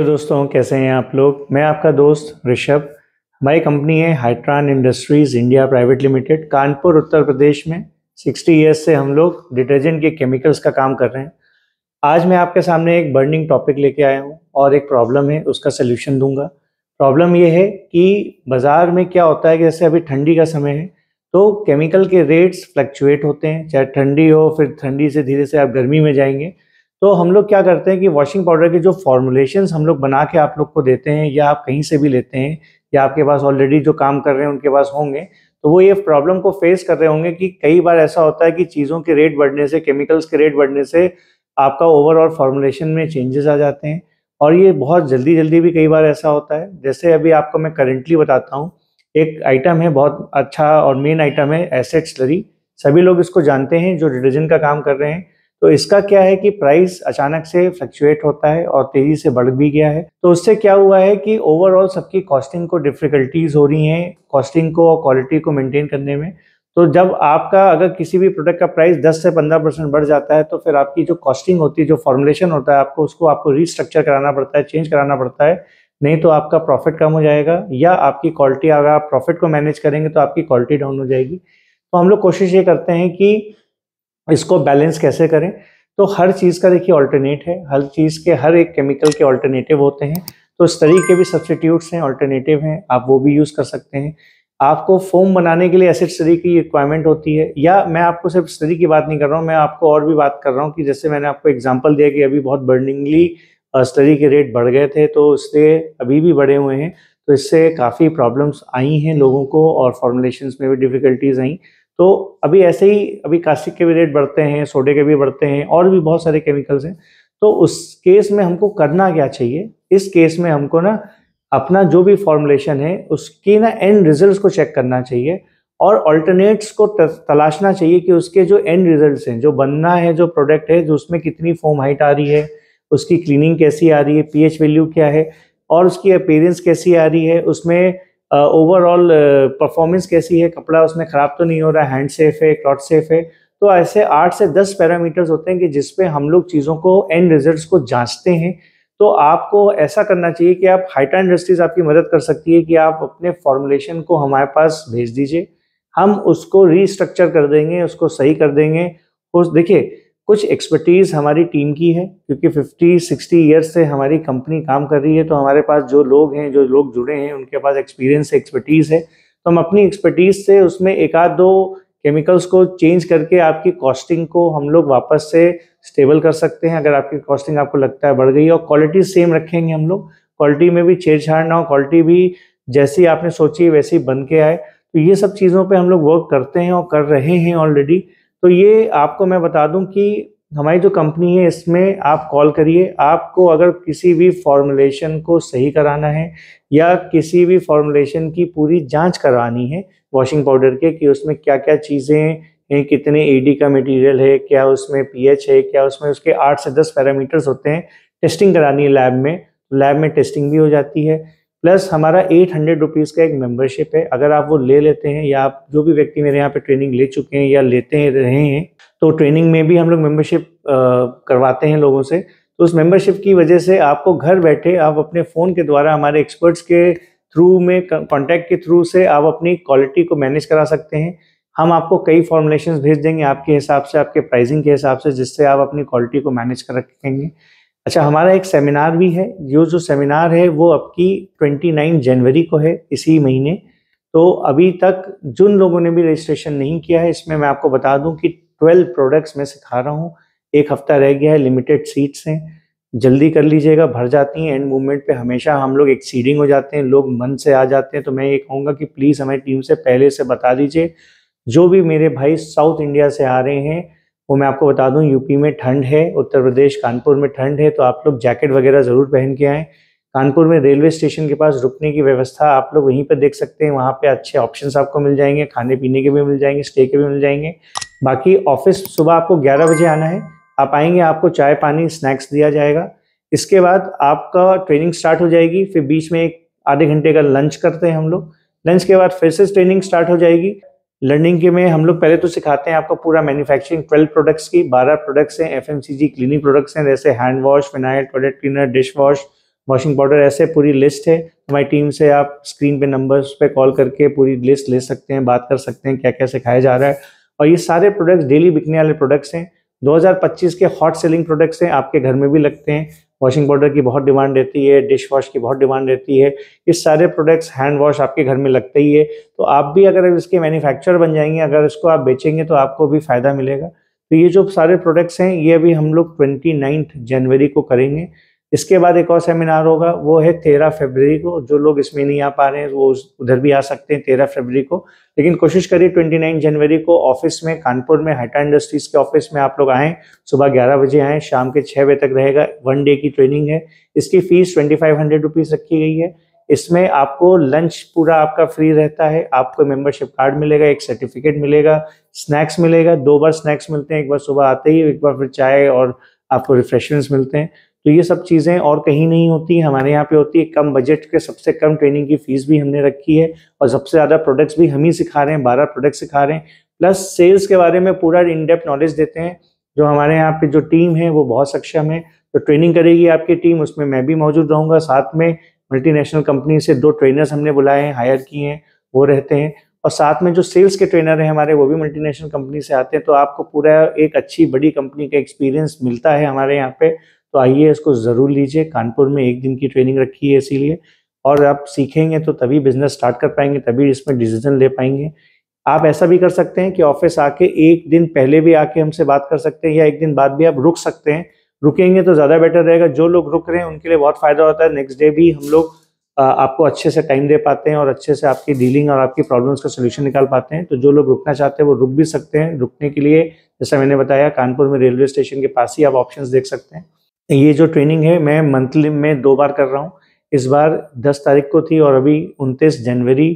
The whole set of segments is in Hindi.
हेलो दोस्तों कैसे हैं आप लोग मैं आपका दोस्त ऋषभ हमारी कंपनी है Hytran Industries India Private Limited Kanpur Uttar Pradesh में 60 ईयर्स से हम लोग डिटर्जेंट के केमिकल्स का काम कर रहे हैं आज मैं आपके सामने एक बर्निंग टॉपिक लेके आया हूँ और एक प्रॉब्लम है उसका सोल्यूशन दूंगा प्रॉब्लम यह है कि बाज़ार में क्या होता है कि जैसे अभी ठंडी का समय है तो केमिकल के रेट्स फ्लक्चुएट होते हैं चाहे ठंडी हो फिर ठंडी से धीरे से आप गर्मी में जाएंगे तो हम लोग क्या करते हैं कि वॉशिंग पाउडर के जो फॉर्मुलेशन हम लोग बना के आप लोग को देते हैं या आप कहीं से भी लेते हैं या आपके पास ऑलरेडी जो काम कर रहे हैं उनके पास होंगे तो वो ये प्रॉब्लम को फेस कर रहे होंगे कि कई बार ऐसा होता है कि चीज़ों के रेट बढ़ने से केमिकल्स के रेट बढ़ने से आपका ओवरऑल फॉर्मुलेशन में चेंजेस आ जाते हैं और ये बहुत जल्दी जल्दी भी कई बार ऐसा होता है जैसे अभी आपको मैं करेंटली बताता हूँ एक आइटम है बहुत अच्छा और मेन आइटम है एसेट्स लरी सभी लोग इसको जानते हैं जो डिटर्जेंट का काम कर रहे हैं तो इसका क्या है कि प्राइस अचानक से फ्लक्चुएट होता है और तेजी से बढ़ भी गया है तो उससे क्या हुआ है कि ओवरऑल सबकी कॉस्टिंग को डिफिकल्टीज हो रही हैं कॉस्टिंग को और क्वालिटी को मेंटेन करने में तो जब आपका अगर किसी भी प्रोडक्ट का प्राइस 10 से 15 परसेंट बढ़ जाता है तो फिर आपकी जो कॉस्टिंग होती है जो फॉर्मुलेशन होता है आपको उसको आपको रीस्ट्रक्चर कराना पड़ता है चेंज कराना पड़ता है नहीं तो आपका प्रॉफिट कम हो जाएगा या आपकी क्वालिटी अगर आप प्रॉफिट को मैनेज करेंगे तो आपकी क्वालिटी डाउन हो जाएगी तो हम लोग कोशिश ये करते हैं कि इसको बैलेंस कैसे करें तो हर चीज़ का देखिए ऑल्टरनेट है हर चीज़ के हर एक केमिकल के ऑल्टरनेटिव होते हैं तो इस तरीके भी सब्सटीट्यूट्स हैं ऑल्टरनेटिव हैं आप वो भी यूज़ कर सकते हैं आपको फोम बनाने के लिए एसिड स्टडी की रिक्वायरमेंट होती है या मैं आपको सिर्फ स्टडी की बात नहीं कर रहा हूँ मैं आपको और भी बात कर रहा हूँ कि जैसे मैंने आपको एग्जाम्पल दिया कि अभी बहुत बर्निंगली स्टडी के रेट बढ़ गए थे तो इससे अभी भी बढ़े हुए हैं तो इससे काफ़ी प्रॉब्लम्स आई हैं लोगों को और फॉर्मुलेशन में भी डिफ़िकल्टीज आई तो अभी ऐसे ही अभी कास्टिक के भी रेट बढ़ते हैं सोडे के भी बढ़ते हैं और भी बहुत सारे केमिकल्स हैं तो उस केस में हमको करना क्या चाहिए इस केस में हमको ना अपना जो भी फॉर्मुलेशन है उसकी ना एंड रिजल्ट्स को चेक करना चाहिए और ऑल्टरनेट्स को तलाशना चाहिए कि उसके जो एंड रिजल्ट्स हैं जो बनना है जो प्रोडक्ट है जो उसमें कितनी फोम हाइट आ रही है उसकी क्लीनिंग कैसी आ रही है पीएच वैल्यू क्या है और उसकी अपेरेंस कैसी आ रही है उसमें ओवरऑल परफॉर्मेंस कैसी है कपड़ा उसमें ख़राब तो नहीं हो रहा है हैंड सेफ है क्लॉथ सेफ है तो ऐसे आठ से दस पैरामीटर्स होते हैं कि जिसपे हम लोग चीज़ों को एंड रिजल्ट को जाँचते हैं तो आपको ऐसा करना चाहिए कि आप हाइटा इंडस्ट्रीज़ आपकी मदद कर सकती है कि आप अपने फॉर्मुलेशन को हमारे पास भेज दीजिए हम उसको रीस्ट्रक्चर कर देंगे उसको सही कर देंगे और देखिए कुछ एक्सपर्टीज़ हमारी टीम की है क्योंकि 50 60 ईयर्स से हमारी कंपनी काम कर रही है तो हमारे पास जो लोग हैं जो लोग जुड़े हैं उनके पास एक्सपीरियंस है एक्सपर्टीज़ है तो हम अपनी एक्सपर्टीज़ से उसमें एक आध दो केमिकल्स को चेंज करके आपकी कॉस्टिंग को हम लोग वापस से स्टेबल कर सकते हैं अगर आपकी कॉस्टिंग आपको लगता है बढ़ गई और क्वालिटी सेम रखेंगे हम लोग क्वालिटी में भी छेड़छाड़ ना हो क्वालिटी भी जैसी आपने सोची वैसी बन के आए तो ये सब चीज़ों पे हम लोग वर्क करते हैं और कर रहे हैं ऑलरेडी तो ये आपको मैं बता दूं कि हमारी जो कंपनी है इसमें आप कॉल करिए आपको अगर किसी भी फॉर्मुलेशन को सही कराना है या किसी भी फॉर्मुलेशन की पूरी जांच करानी है वॉशिंग पाउडर के कि उसमें क्या क्या चीज़ें हैं कितने ईडी का मटेरियल है क्या उसमें पीएच है क्या उसमें उसके आठ से दस पैरामीटर्स होते हैं टेस्टिंग करानी है लैब में लैब में टेस्टिंग भी हो जाती है प्लस हमारा एट हंड्रेड रुपीज़ का एक मेंबरशिप है अगर आप वो ले लेते हैं या आप जो भी व्यक्ति मेरे यहाँ पे ट्रेनिंग ले चुके हैं या लेते हैं रहे हैं तो ट्रेनिंग में भी हम लोग मेंबरशिप करवाते हैं लोगों से तो उस मेंबरशिप की वजह से आपको घर बैठे आप अपने फ़ोन के द्वारा हमारे एक्सपर्ट्स के थ्रू में कॉन्टैक्ट के थ्रू से आप अपनी क्वालिटी को मैनेज करा सकते हैं हम आपको कई फॉर्मुलेशन भेज देंगे आपके हिसाब से आपके प्राइसिंग के हिसाब से जिससे आप अपनी क्वालिटी को मैनेज कर रखेंगे अच्छा हमारा एक सेमिनार भी है जो जो सेमिनार है वो आपकी 29 जनवरी को है इसी महीने तो अभी तक जिन लोगों ने भी रजिस्ट्रेशन नहीं किया है इसमें मैं आपको बता दूं कि 12 प्रोडक्ट्स मैं सिखा रहा हूं एक हफ्ता रह गया है लिमिटेड सीट्स हैं जल्दी कर लीजिएगा भर जाती हैं एंड मूवमेंट पे हमेशा हम लोग एक्सीडिंग हो जाते हैं लोग मन से आ जाते हैं तो मैं ये कहूँगा कि प्लीज़ हमारी टीम से पहले से बता दीजिए जो भी मेरे भाई साउथ इंडिया से आ रहे हैं वो मैं आपको बता दूं यूपी में ठंड है उत्तर प्रदेश कानपुर में ठंड है तो आप लोग जैकेट वगैरह ज़रूर पहन के आएँ कानपुर में रेलवे स्टेशन के पास रुकने की व्यवस्था आप लोग वहीं पर देख सकते हैं वहाँ पे अच्छे ऑप्शंस आपको मिल जाएंगे खाने पीने के भी मिल जाएंगे स्टे के भी मिल जाएंगे बाकी ऑफिस सुबह आपको ग्यारह बजे आना है आप आएंगे आपको चाय पानी स्नैक्स दिया जाएगा इसके बाद आपका ट्रेनिंग स्टार्ट हो जाएगी फिर बीच में एक आधे घंटे का लंच करते हैं हम लोग लंच के बाद फिर से ट्रेनिंग स्टार्ट हो जाएगी लर्निंग के में हम लोग पहले तो सिखाते हैं आपको पूरा मैन्युफैक्चरिंग ट्वेल्व प्रोडक्ट्स की बारह प्रोडक्ट्स हैं एफ क्लीनिंग प्रोडक्ट्स हैं जैसे hand wash phenyl toilet cleaner dish wash washing powder ऐसे पूरी लिस्ट है हमारी टीम से आप स्क्रीन पे नंबर्स पे कॉल करके पूरी लिस्ट ले सकते हैं बात कर सकते हैं क्या क्या सिखाया जा रहा है और ये सारे प्रोडक्ट्स डेली बिकने वाले प्रोडक्ट्स हैं दो के हॉट सेलिंग प्रोडक्ट्स हैं आपके घर में भी लगते हैं वॉशिंग पाउडर की बहुत डिमांड रहती है डिश वॉश की बहुत डिमांड रहती है ये सारे प्रोडक्ट्स हैंड वॉश आपके घर में लगते ही है तो आप भी अगर इसके मैन्युफैक्चरर बन जाएंगे अगर इसको आप बेचेंगे तो आपको भी फ़ायदा मिलेगा तो ये जो सारे प्रोडक्ट्स हैं ये अभी हम लोग ट्वेंटी जनवरी को करेंगे इसके बाद एक और सेमिनार होगा वो है तेरह फरवरी को जो लोग इसमें नहीं आ पा रहे हैं वो उधर भी आ सकते हैं तेरह फरवरी को लेकिन कोशिश करिए ट्वेंटी नाइन जनवरी को ऑफिस में कानपुर में हटा इंडस्ट्रीज के ऑफिस में आप लोग आएँ सुबह ग्यारह बजे आएँ शाम के छः बजे तक रहेगा वन डे की ट्रेनिंग है इसकी फीस ट्वेंटी फाइव रखी गई है इसमें आपको लंच पूरा आपका फ्री रहता है आपको मेंबरशिप कार्ड मिलेगा एक सर्टिफिकेट मिलेगा स्नैक्स मिलेगा दो बार स्नैक्स मिलते हैं एक बार सुबह आते ही एक बार फिर चाय और आपको रिफ्रेशमेंट्स मिलते हैं तो ये सब चीज़ें और कहीं नहीं होती हमारे यहाँ पे होती है कम बजट के सबसे कम ट्रेनिंग की फ़ीस भी हमने रखी है और सबसे ज़्यादा प्रोडक्ट्स भी हम ही सिखा रहे हैं बारह प्रोडक्ट सिखा रहे हैं प्लस सेल्स के बारे में पूरा इनडेप्थ नॉलेज देते हैं जो हमारे यहाँ पे जो टीम है वो बहुत सक्षम है तो ट्रेनिंग करेगी आपकी टीम उसमें मैं भी मौजूद रहूँगा साथ में मल्टीनेशनल कंपनी से दो ट्रेनर्स हमने बुलाए हैं हायर किए हैं वो रहते हैं और साथ में जो सेल्स के ट्रेनर हैं हमारे वो भी मल्टीनेशनल कंपनी से आते हैं तो आपको पूरा एक अच्छी बड़ी कंपनी का एक्सपीरियंस मिलता है हमारे यहाँ पे तो आइए इसको ज़रूर लीजिए कानपुर में एक दिन की ट्रेनिंग रखी है इसीलिए और आप सीखेंगे तो तभी बिजनेस स्टार्ट कर पाएंगे तभी इसमें डिसीजन ले पाएंगे आप ऐसा भी कर सकते हैं कि ऑफिस आके एक दिन पहले भी आके हमसे बात कर सकते हैं या एक दिन बाद भी आप रुक सकते हैं रुकेंगे तो ज़्यादा बेटर रहेगा जो लोग रुक रहे हैं उनके लिए बहुत फ़ायदा होता है नेक्स्ट डे भी हम लोग आपको अच्छे से टाइम दे पाते हैं और अच्छे से आपकी डीलिंग और आपकी प्रॉब्लम्स का सोल्यूशन निकाल पाते हैं तो जो लोग रुकना चाहते हैं वो रुक भी सकते हैं रुकने के लिए जैसा मैंने बताया कानपुर में रेलवे स्टेशन के पास ही आप ऑप्शन देख सकते हैं ये जो ट्रेनिंग है मैं मंथली में दो बार कर रहा हूँ इस बार 10 तारीख को थी और अभी 29 जनवरी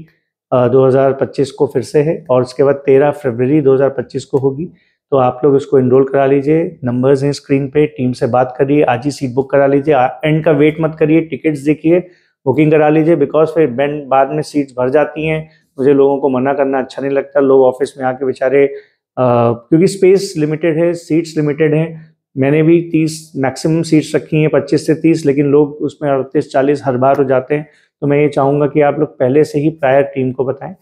2025 को फिर से है और उसके बाद 13 फरवरी 2025 को होगी तो आप लोग इसको इनरोल करा लीजिए नंबर्स हैं स्क्रीन पे टीम से बात करिए आज ही सीट बुक करा लीजिए एंड का वेट मत करिए टिकट्स देखिए बुकिंग करा लीजिए बिकॉज फिर बैंड बाद में सीट्स भर जाती हैं मुझे लोगों को मना करना अच्छा नहीं लगता लोग ऑफिस में आके बेचारे क्योंकि स्पेस लिमिटेड है सीट्स लिमिटेड हैं मैंने भी तीस मैक्सिमम सीट्स रखी हैं पच्चीस से तीस लेकिन लोग उसमें अड़तीस चालीस हर बार हो जाते हैं तो मैं ये चाहूँगा कि आप लोग पहले से ही प्रायर टीम को बताएं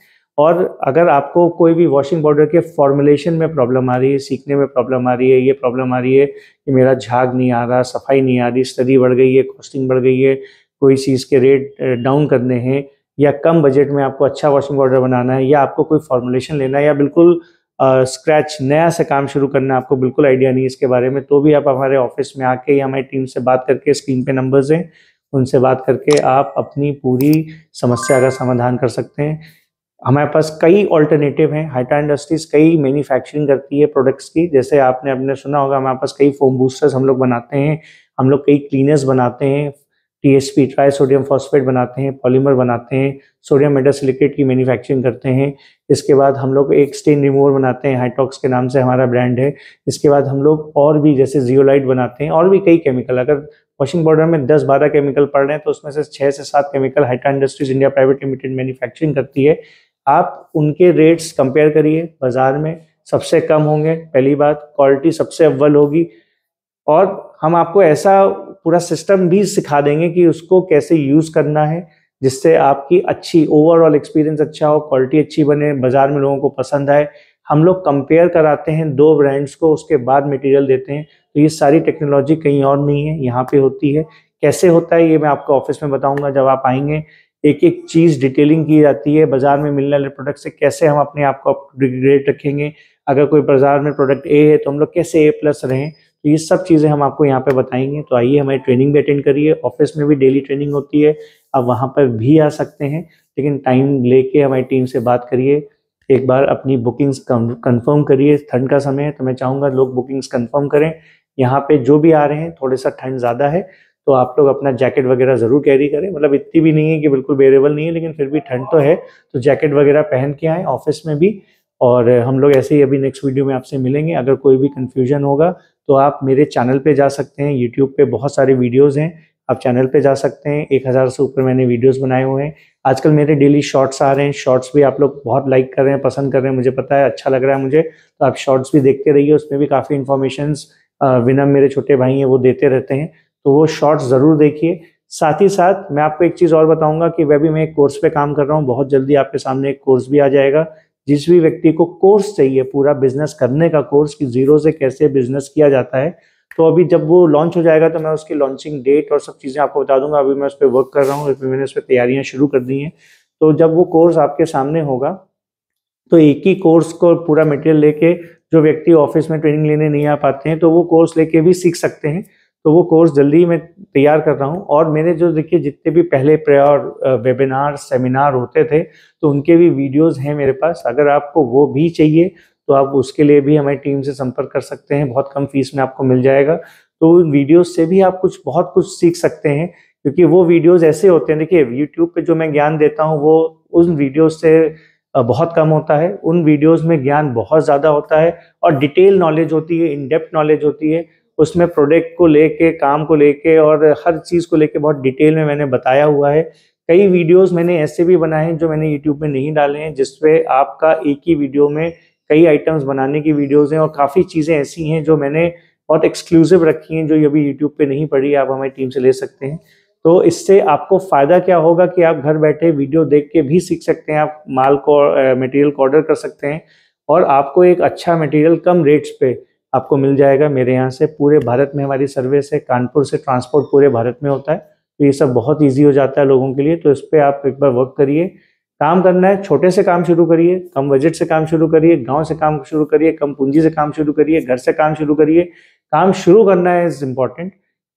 और अगर आपको कोई भी वॉशिंग पाउडर के फॉर्मुलेशन में प्रॉब्लम आ रही है सीखने में प्रॉब्लम आ रही है ये प्रॉब्लम आ रही है कि मेरा झाग नहीं आ रहा सफाई नहीं आ रही स्टडी बढ़ गई है कॉस्टिंग बढ़ गई है कोई चीज़ के रेट डाउन करने हैं या कम बजट में आपको अच्छा वॉशिंग पाउडर बनाना है या आपको कोई फॉर्मुलेशन लेना है या बिल्कुल स्क्रैच नया से काम शुरू करना आपको बिल्कुल आइडिया नहीं इसके बारे में तो भी आप हमारे ऑफिस में आके या हमारी टीम से बात करके स्क्रीन पे नंबर्स हैं उनसे बात करके आप अपनी पूरी समस्या का समाधान कर सकते हैं हमारे पास कई ऑल्टरनेटिव हैं हाइटा इंडस्ट्रीज कई मैन्युफैक्चरिंग करती है प्रोडक्ट्स की जैसे आपने अपने सुना होगा हमारे पास कई फोम बूस्टर्स हम लोग बनाते हैं हम लोग कई क्लीनर्स बनाते हैं T P trisodium phosphate बनाते हैं पॉलीमर बनाते हैं सोडियम मेडासिलिकेट की मैन्युफैक्चरिंग करते हैं इसके बाद हम लोग एक स्टेन रिमूवर बनाते हैं हाइटॉक्स के नाम से हमारा ब्रांड है इसके बाद हम लोग और भी जैसे जियोलाइट बनाते हैं और भी कई केमिकल अगर वॉशिंग पाउडर में 10-12 केमिकल पड़ रहे हैं तो उसमें से छः से सात केमिकल हाइटा Industries India Private Limited manufacturing करती है आप उनके रेट्स कंपेयर करिए बाज़ार में सबसे कम होंगे पहली बात क्वालिटी सबसे अव्वल होगी और हम आपको ऐसा पूरा सिस्टम भी सिखा देंगे कि उसको कैसे यूज करना है जिससे आपकी अच्छी ओवरऑल एक्सपीरियंस अच्छा हो क्वालिटी अच्छी बने बाजार में लोगों को पसंद आए हम लोग कंपेयर कराते हैं दो ब्रांड्स को उसके बाद मटेरियल देते हैं तो ये सारी टेक्नोलॉजी कहीं और नहीं है यहाँ पे होती है कैसे होता है ये मैं आपको ऑफिस में बताऊंगा जब आप आएंगे एक एक चीज़ डिटेलिंग की जाती है बाजार में मिलने वाले प्रोडक्ट से कैसे हम अपने आप को अपग्रेड रखेंगे अगर कोई बाजार में प्रोडक्ट ए है तो हम लोग कैसे ए प्लस रहें तो ये सब चीज़ें हम आपको यहाँ पे बताएंगे तो आइए हमारी ट्रेनिंग भी अटेंड करिए ऑफिस में भी डेली ट्रेनिंग होती है आप वहाँ पर भी आ सकते हैं लेकिन टाइम लेके हमारी टीम से बात करिए एक बार अपनी बुकिंग्स कंफर्म करिए ठंड का समय है तो मैं चाहूँगा लोग बुकिंग्स कंफर्म करें यहाँ पे जो भी आ रहे हैं थोड़े सा ठंड ज़्यादा है तो आप लोग अपना जैकेट वगैरह ज़रूर कैरी करें मतलब इतनी भी नहीं है कि बिल्कुल बेरेबल नहीं है लेकिन फिर भी ठंड तो है तो जैकेट वगैरह पहन के आएँ ऑफिस में भी और हम लोग ऐसे ही अभी नेक्स्ट वीडियो में आपसे मिलेंगे अगर कोई भी कन्फ्यूजन होगा तो आप मेरे चैनल पे जा सकते हैं यूट्यूब पे बहुत सारे वीडियोस हैं आप चैनल पे जा सकते हैं एक हज़ार से ऊपर मैंने वीडियोस बनाए हुए हैं आजकल मेरे डेली शॉर्ट्स आ रहे हैं शॉर्ट्स भी आप लोग बहुत लाइक कर रहे हैं पसंद कर रहे हैं मुझे पता है अच्छा लग रहा है मुझे तो आप शॉर्ट्स भी देखते रहिए उसमें भी काफ़ी इन्फॉर्मेशन विनम मेरे छोटे भाई हैं वो देते रहते हैं तो वो शॉर्ट्स ज़रूर देखिए साथ ही साथ मैं आपको एक चीज़ और बताऊँगा कि वह भी मैं एक कोर्स पर काम कर रहा हूँ बहुत जल्दी आपके सामने एक कोर्स भी आ जाएगा जिस भी व्यक्ति को कोर्स चाहिए पूरा बिजनेस करने का कोर्स कि जीरो से कैसे बिजनेस किया जाता है तो अभी जब वो लॉन्च हो जाएगा तो मैं उसकी लॉन्चिंग डेट और सब चीज़ें आपको बता दूंगा अभी मैं उस पर वर्क कर रहा हूँ मैंने उस पर तैयारियाँ शुरू कर दी हैं तो जब वो कोर्स आपके सामने होगा तो एक ही कोर्स को पूरा मटेरियल लेके जो व्यक्ति ऑफिस में ट्रेनिंग लेने नहीं आ पाते हैं तो वो कोर्स लेके भी सीख सकते हैं तो वो कोर्स जल्दी मैं तैयार कर रहा हूँ और मेरे जो देखिए जितने भी पहले प्रेयर वेबिनार सेमिनार होते थे तो उनके भी वीडियोस हैं मेरे पास अगर आपको वो भी चाहिए तो आप उसके लिए भी हमारी टीम से संपर्क कर सकते हैं बहुत कम फीस में आपको मिल जाएगा तो उन वीडियोज़ से भी आप कुछ बहुत कुछ सीख सकते हैं क्योंकि वो वीडियोज़ ऐसे होते हैं देखिए यूट्यूब पर जो मैं ज्ञान देता हूँ वो उन वीडियोज़ से बहुत कम होता है उन वीडियोज़ में ज्ञान बहुत ज़्यादा होता है और डिटेल नॉलेज होती है इनडेप्थ नॉलेज होती है उसमें प्रोडक्ट को लेके काम को लेके और हर चीज़ को लेके बहुत डिटेल में मैंने बताया हुआ है कई वीडियोस मैंने ऐसे भी बनाए हैं जो मैंने यूट्यूब में नहीं डाले हैं जिसपे आपका एक ही वीडियो में कई आइटम्स बनाने की वीडियोस हैं और काफ़ी चीज़ें ऐसी हैं जो मैंने बहुत एक्सक्लूसिव रखी हैं जो ये यूट्यूब पर नहीं पड़ी आप हमारी टीम से ले सकते हैं तो इससे आपको फ़ायदा क्या होगा कि आप घर बैठे वीडियो देख के भी सीख सकते हैं आप माल को मटेरियल को ऑर्डर कर सकते हैं और आपको एक अच्छा मटेरियल कम रेट्स पर आपको मिल जाएगा मेरे यहाँ से पूरे भारत में हमारी सर्विस है कानपुर से ट्रांसपोर्ट पूरे भारत में होता है तो ये सब बहुत ईजी हो जाता है लोगों के लिए तो इस पर आप एक बार वर्क करिए काम करना है छोटे से काम शुरू करिए कम बजट से काम शुरू करिए गांव से काम शुरू करिए कम पूंजी से काम शुरू करिए घर से काम शुरू करिए काम शुरू करना है इज इम्पॉर्टेंट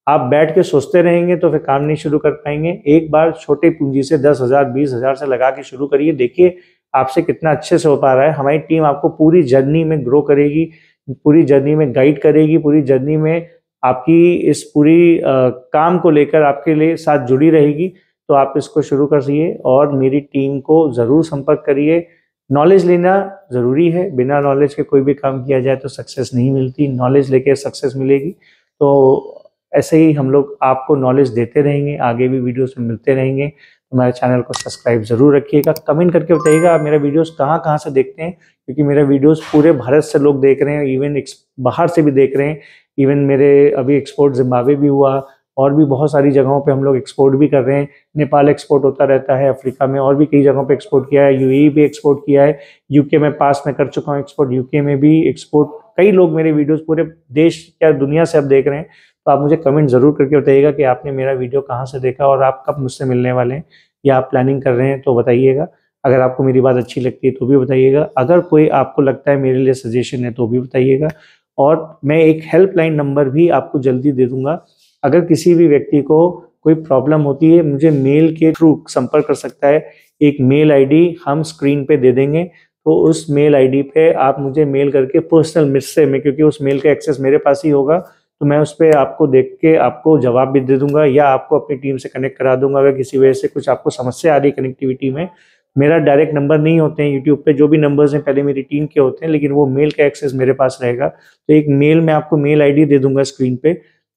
आप बैठ के सोचते रहेंगे तो फिर काम नहीं शुरू कर पाएंगे एक बार छोटे पूंजी से दस हज़ार बीस हज़ार से लगा के शुरू करिए देखिए आपसे कितना अच्छे से हो पा रहा है हमारी टीम आपको पूरी जर्नी में ग्रो करेगी पूरी जर्नी में गाइड करेगी पूरी जर्नी में आपकी इस पूरी आ, काम को लेकर आपके लिए साथ जुड़ी रहेगी तो आप इसको शुरू करिए और मेरी टीम को ज़रूर संपर्क करिए नॉलेज लेना ज़रूरी है बिना नॉलेज के कोई भी काम किया जाए तो सक्सेस नहीं मिलती नॉलेज लेके सक्सेस मिलेगी तो ऐसे ही हम लोग आपको नॉलेज देते रहेंगे आगे भी वीडियोस में मिलते रहेंगे हमारे चैनल को सब्सक्राइब जरूर रखिएगा कमेंट करके बताइएगा आप मेरा वीडियोस कहाँ कहाँ से देखते हैं क्योंकि मेरा वीडियोस पूरे भारत से लोग देख रहे हैं इवन बाहर से भी देख रहे हैं इवन मेरे अभी एक्सपोर्ट जिम्बावे भी हुआ और भी बहुत सारी जगहों पे हम लोग एक्सपोर्ट भी कर रहे हैं नेपाल एक्सपोर्ट होता रहता है अफ्रीका में और भी कई जगहों पे एक्सपोर्ट किया है यूएई e भी एक्सपोर्ट किया है यूके में पास में कर चुका हूँ एक्सपोर्ट यूके में भी एक्सपोर्ट कई लोग मेरे वीडियोस पूरे देश या दुनिया से अब देख रहे हैं तो आप मुझे कमेंट ज़रूर करके बताइएगा कि आपने मेरा वीडियो कहाँ से देखा और आप कब मुझसे मिलने वाले हैं या आप प्लानिंग कर रहे हैं तो बताइएगा अगर आपको मेरी बात अच्छी लगती है तो भी बताइएगा अगर कोई आपको लगता है मेरे लिए सजेशन है तो भी बताइएगा और मैं एक हेल्पलाइन नंबर भी आपको जल्दी दे दूंगा अगर किसी भी व्यक्ति को कोई प्रॉब्लम होती है मुझे मेल के थ्रू संपर्क कर सकता है एक मेल आईडी हम स्क्रीन पे दे देंगे तो उस मेल आईडी पे आप मुझे मेल करके पर्सनल मिस से क्योंकि उस मेल का एक्सेस मेरे पास ही होगा तो मैं उस पर आपको देख के आपको जवाब भी दे दूंगा या आपको अपनी टीम से कनेक्ट करा दूंगा अगर किसी वजह से कुछ आपको समस्या आ रही है कनेक्टिविटी में मेरा डायरेक्ट नंबर नहीं होते हैं यूट्यूब पे जो भी नंबर्स हैं पहले मेरी टीम के होते हैं लेकिन वो मेल का एक्सेस मेरे पास रहेगा तो एक मेल मैं आपको मेल आईडी दे दूंगा स्क्रीन पे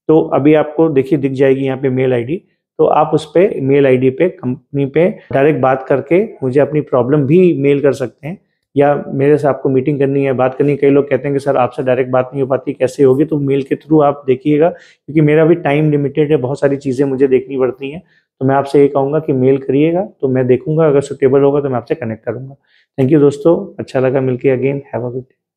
तो अभी आपको देखिए दिख जाएगी यहाँ पे मेल आईडी तो आप उस पर मेल आईडी पे कंपनी पे डायरेक्ट बात करके मुझे अपनी प्रॉब्लम भी मेल कर सकते हैं या मेरे से आपको मीटिंग करनी है बात करनी कई लोग कहते हैं कि सर आपसे डायरेक्ट बात नहीं हो पाती कैसे होगी तो मेल के थ्रू आप देखिएगा क्योंकि मेरा भी टाइम लिमिटेड है बहुत सारी चीज़ें मुझे देखनी पड़ती हैं तो मैं आपसे ये कहूँगा कि मेल करिएगा तो मैं देखूंगा अगर सुटेबल होगा तो मैं आपसे कनेक्ट करूँगा थैंक यू दोस्तों अच्छा लगा मिलकर again have a good day